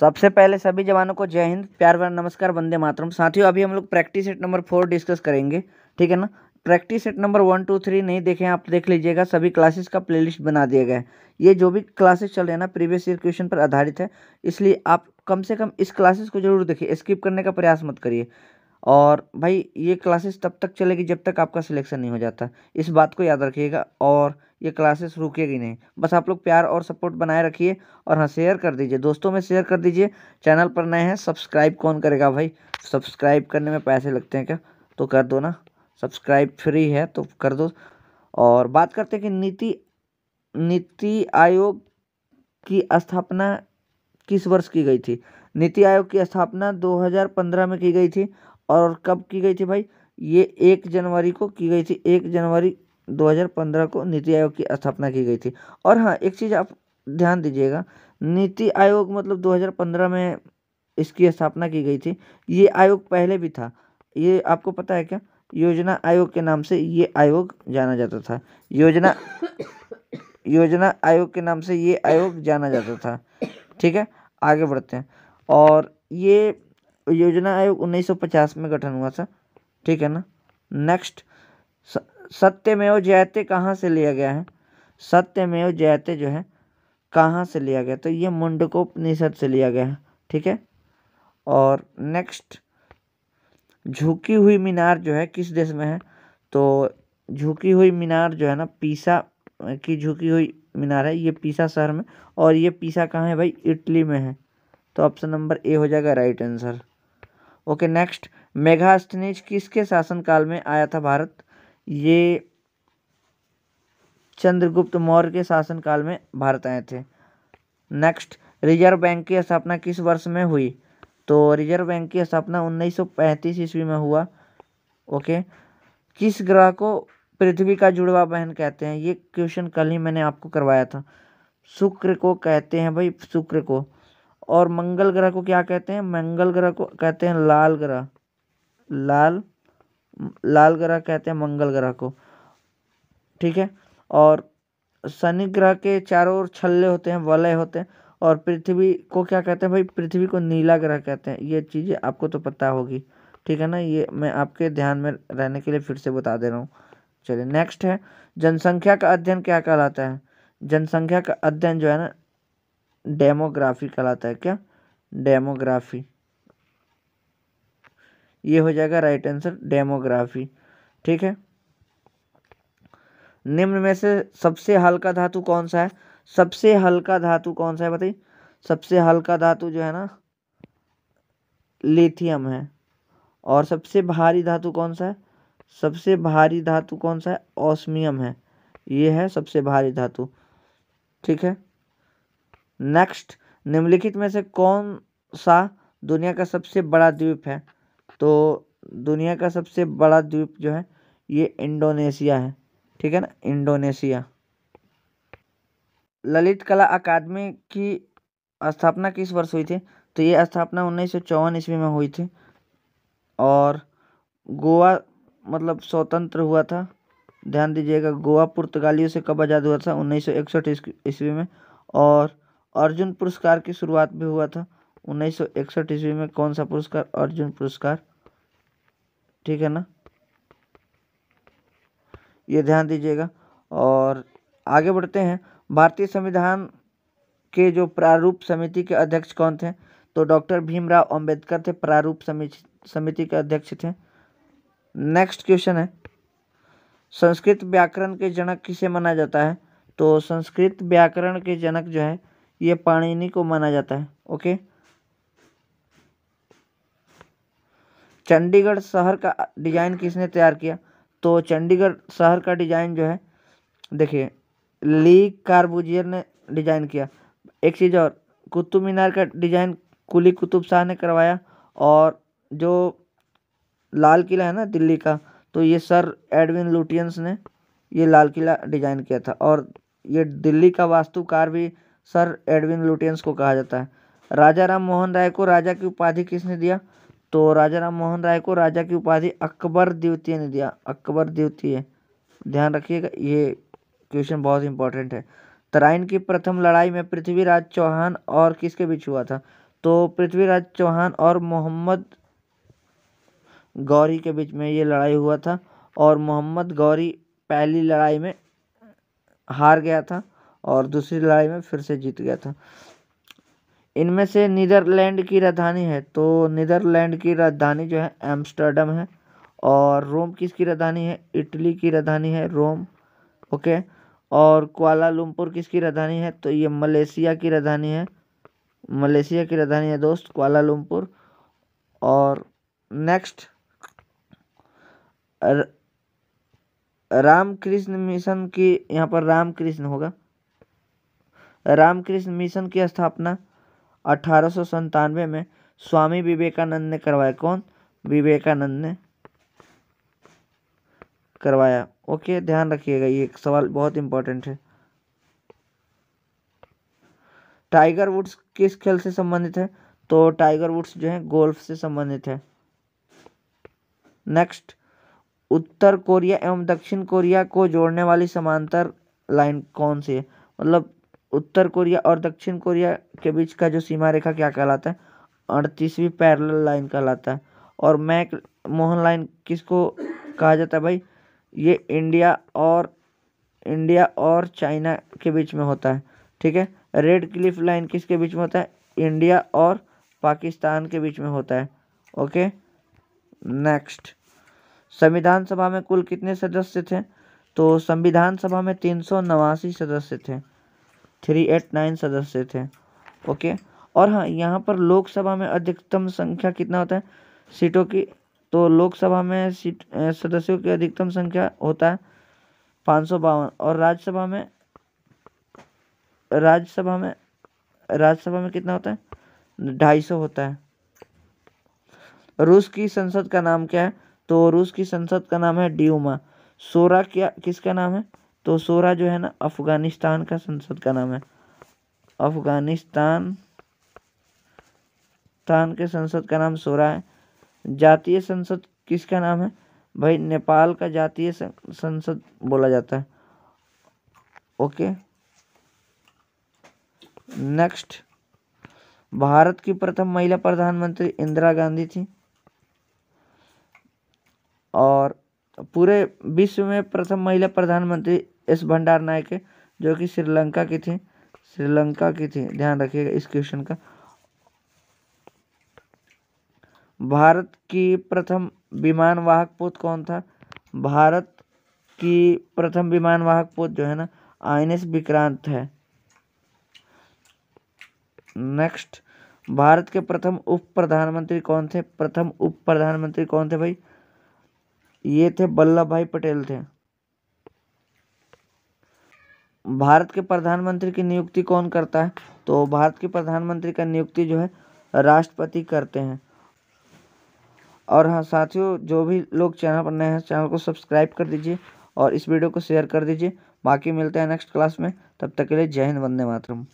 सबसे पहले सभी जवानों को जय हिंद प्यार भर नमस्कार वंदे मातरम साथियों अभी हम लोग practice set number four discuss करेंगे ठीक है ना practice set number one two three नहीं देखें आप देख लीजिएगा सभी क्लासेस का प्लेलिस्ट बना दिया गया है ये जो भी क्लासेस चल रहे हैं ना प्रीवियस ईयर क्वेश्चन पर आधारित है इसलिए आप कम से कम इस क्लासेस को जरूर देखिए स्किप करने का प्रयास मत करिए और भाई ये क्लासेस तब तक चलेगी जब तक आपका सिलेक्शन नहीं हो जाता इस बात को याद रखिएगा और ये क्लासेस रुकेगी नहीं बस आप लोग प्यार और सपोर्ट बनाए रखिए और हाँ शेयर कर दीजिए दोस्तों में शेयर कर दीजिए चैनल पर नए हैं सब्सक्राइब कौन करेगा भाई सब्सक्राइब करने में पैसे लगते हैं क्या तो कर दो ना सब्सक्राइब फ्री है तो कर दो और बात करते हैं कि नीति नीति आयोग की स्थापना किस वर्ष की गई थी नीति आयोग की स्थापना 2015 में की गई थी और कब की गई थी भाई ये एक जनवरी को की गई थी एक जनवरी 2015 को नीति आयोग की स्थापना की गई थी और हाँ एक चीज़ आप ध्यान दीजिएगा नीति आयोग मतलब 2015 में इसकी स्थापना की गई थी ये आयोग पहले भी था ये आपको पता है क्या योजना आयोग के नाम से ये आयोग जाना जाता था योजना योजना आयोग के नाम से ये आयोग जाना जाता था ठीक है आगे बढ़ते हैं और ये योजना आयोग 1950 में गठन हुआ था ठीक है ना नेक्स्ट सत्यमेव जयते कहाँ से लिया गया है सत्यमेव जयते जो है कहाँ से लिया गया तो ये मुंडकोपनिषद से लिया गया है ठीक है और नेक्स्ट झुकी हुई मीनार जो है किस देश में है तो झुकी हुई मीनार जो है ना पीसा की झुकी हुई मीनार है ये पीसा शहर में और ये पीसा कहाँ है भाई इटली में है तो ऑप्शन नंबर ए हो जाएगा right answer okay next Megasthenes किसके शासनकाल में आया था भारत ये चंद्रगुप्त मौर्य के शासनकाल में भारत आए थे नेक्स्ट रिजर्व बैंक की स्थापना किस वर्ष में हुई तो रिजर्व बैंक की स्थापना 1935 ईस्वी में हुआ ओके किस ग्रह को पृथ्वी का जुड़वा बहन कहते हैं ये क्वेश्चन कल ही मैंने आपको करवाया था शुक्र को कहते हैं भाई शुक्र को और मंगल ग्रह को क्या कहते हैं मंगल ग्रह को कहते हैं लाल ग्रह लाल लाल ग्रह कहते हैं मंगल ग्रह को ठीक है और शनि ग्रह के चारों ओर छल्ले होते हैं वलय होते हैं और पृथ्वी को क्या कहते हैं भाई पृथ्वी को नीला ग्रह कहते हैं ये चीज़ें आपको तो पता होगी ठीक है ना ये मैं आपके ध्यान में रहने के लिए फिर से बता दे रहा हूँ चलिए नेक्स्ट है जनसंख्या का अध्ययन क्या कहलाता है जनसंख्या का अध्ययन जो है ना डेमोग्राफी कहलाता है क्या डेमोग्राफी ये हो जाएगा राइट आंसर डेमोग्राफी ठीक है निम्न में से सबसे हल्का धातु कौन सा है सबसे हल्का धातु कौन सा है बताइए सबसे हल्का धातु जो है ना लिथियम है और सबसे भारी धातु कौन सा है सबसे भारी धातु कौन सा है ऑस्मियम है ये है सबसे भारी धातु ठीक है नेक्स्ट निम्नलिखित में से कौन सा दुनिया का सबसे बड़ा द्वीप है तो दुनिया का सबसे बड़ा द्वीप जो है ये इंडोनेशिया है ठीक है ना इंडोनेशिया ललित कला अकादमी की स्थापना किस वर्ष हुई थी तो ये स्थापना उन्नीस सौ ईस्वी में हुई थी और गोवा मतलब स्वतंत्र हुआ था ध्यान दीजिएगा गोवा पुर्तगालियों से कब आज़ाद हुआ था उन्नीस सौ ईस्वी में और अर्जुन पुरस्कार की शुरुआत भी हुआ था उन्नीस सौ इकसठ ईस्वी में कौन सा पुरस्कार अर्जुन पुरस्कार ठीक है ना ये ध्यान दीजिएगा और आगे बढ़ते हैं भारतीय संविधान के जो प्रारूप समिति के अध्यक्ष कौन थे तो डॉक्टर भीमराव अंबेडकर थे प्रारूप समिति के अध्यक्ष थे नेक्स्ट क्वेश्चन है संस्कृत व्याकरण के जनक किसे माना जाता है तो संस्कृत व्याकरण के जनक जो है ये पाणिनि को माना जाता है ओके चंडीगढ़ शहर का डिज़ाइन किसने तैयार किया तो चंडीगढ़ शहर का डिज़ाइन जो है देखिए ली कारबुजियर ने डिज़ाइन किया एक चीज़ और कुतुब मीनार का डिज़ाइन कुली कुतुब शाह ने करवाया और जो लाल किला है ना दिल्ली का तो ये सर एडविन लुटियंस ने ये लाल किला डिज़ाइन किया था और ये दिल्ली का वास्तुकार भी सर एडविन लुटियंस को कहा जाता है राजा राम मोहन राय को राजा की उपाधि किसने दिया तो राजा राम मोहन राय को राजा की उपाधि अकबर द्वितीय ने दिया अकबर द्वितीय ध्यान रखिएगा ये क्वेश्चन बहुत इंपॉर्टेंट है तराइन की प्रथम लड़ाई में पृथ्वीराज चौहान और किसके बीच हुआ था तो पृथ्वीराज चौहान और मोहम्मद गौरी के बीच में ये लड़ाई हुआ था और मोहम्मद गौरी पहली लड़ाई में हार गया था और दूसरी लड़ाई में फिर से जीत गया था इनमें से नीदरलैंड की राजधानी है तो नीदरलैंड की राजधानी जो है एम्स्टर्डम है और रोम किसकी राजधानी है इटली की राजधानी है रोम ओके और क्वालालंपुर किसकी राजधानी है तो ये मलेशिया की राजधानी है मलेशिया की राजधानी है दोस्त क्वालालंपुर और नेक्स्ट रामकृष्ण मिशन की यहाँ पर रामकृष्ण होगा रामकृष्ण मिशन की स्थापना अठारह में स्वामी विवेकानंद ने करवाया कौन विवेकानंद ने करवाया ओके ध्यान रखिएगा ये सवाल बहुत इंपॉर्टेंट है टाइगर वुड्स किस खेल से संबंधित है तो टाइगर वुड्स जो है गोल्फ से संबंधित है नेक्स्ट उत्तर कोरिया एवं दक्षिण कोरिया को जोड़ने वाली समांतर लाइन कौन सी है मतलब उत्तर कोरिया और दक्षिण कोरिया के बीच का जो सीमा रेखा क्या कहलाता है अड़तीसवीं पैरल लाइन कहलाता है और मैक मोहन लाइन किसको कहा जाता है भाई ये इंडिया और इंडिया और चाइना के बीच में होता है ठीक है रेड क्लिफ लाइन किसके बीच में होता है इंडिया और पाकिस्तान के बीच में होता है ओके नेक्स्ट संविधान सभा में कुल कितने सदस्य थे तो संविधान सभा में तीन सौ नवासी सदस्य थे थ्री एट नाइन सदस्य थे ओके और हाँ यहाँ पर लोकसभा में अधिकतम संख्या कितना होता है सीटों की तो लोकसभा में सीट सदस्यों की अधिकतम संख्या होता है पाँच सौ बावन और राज्यसभा में राज्यसभा में राज्यसभा में कितना होता है ढाई सौ होता है रूस की संसद का नाम क्या है तो रूस की संसद का नाम है उमा सोरा क्या किसका नाम है तो सोरा जो है ना अफ़गानिस्तान का संसद का नाम है अफ़गानिस्तान तान के संसद का नाम सोरा है जातीय संसद किसका नाम है भाई नेपाल का जातीय संसद बोला जाता है ओके नेक्स्ट भारत की प्रथम महिला प्रधानमंत्री इंदिरा गांधी थी और पूरे विश्व में प्रथम महिला प्रधानमंत्री एस भंडार नायके जो कि श्रीलंका की थी श्रीलंका की थी ध्यान रखिएगा इस क्वेश्चन का भारत की प्रथम विमान वाहक पोत कौन था भारत की प्रथम विमान वाहक पोत जो है ना आई विक्रांत है नेक्स्ट भारत के प्रथम उप प्रधानमंत्री कौन थे प्रथम उप प्रधानमंत्री कौन थे भाई ये थे वल्लभ भाई पटेल थे भारत के प्रधानमंत्री की नियुक्ति कौन करता है तो भारत के प्रधानमंत्री का नियुक्ति जो है राष्ट्रपति करते हैं और हाँ साथियों जो भी लोग चैनल पर नए हैं चैनल को सब्सक्राइब कर दीजिए और इस वीडियो को शेयर कर दीजिए बाकी मिलते हैं नेक्स्ट क्लास में तब तक के लिए जय हिंद वंदे मातरम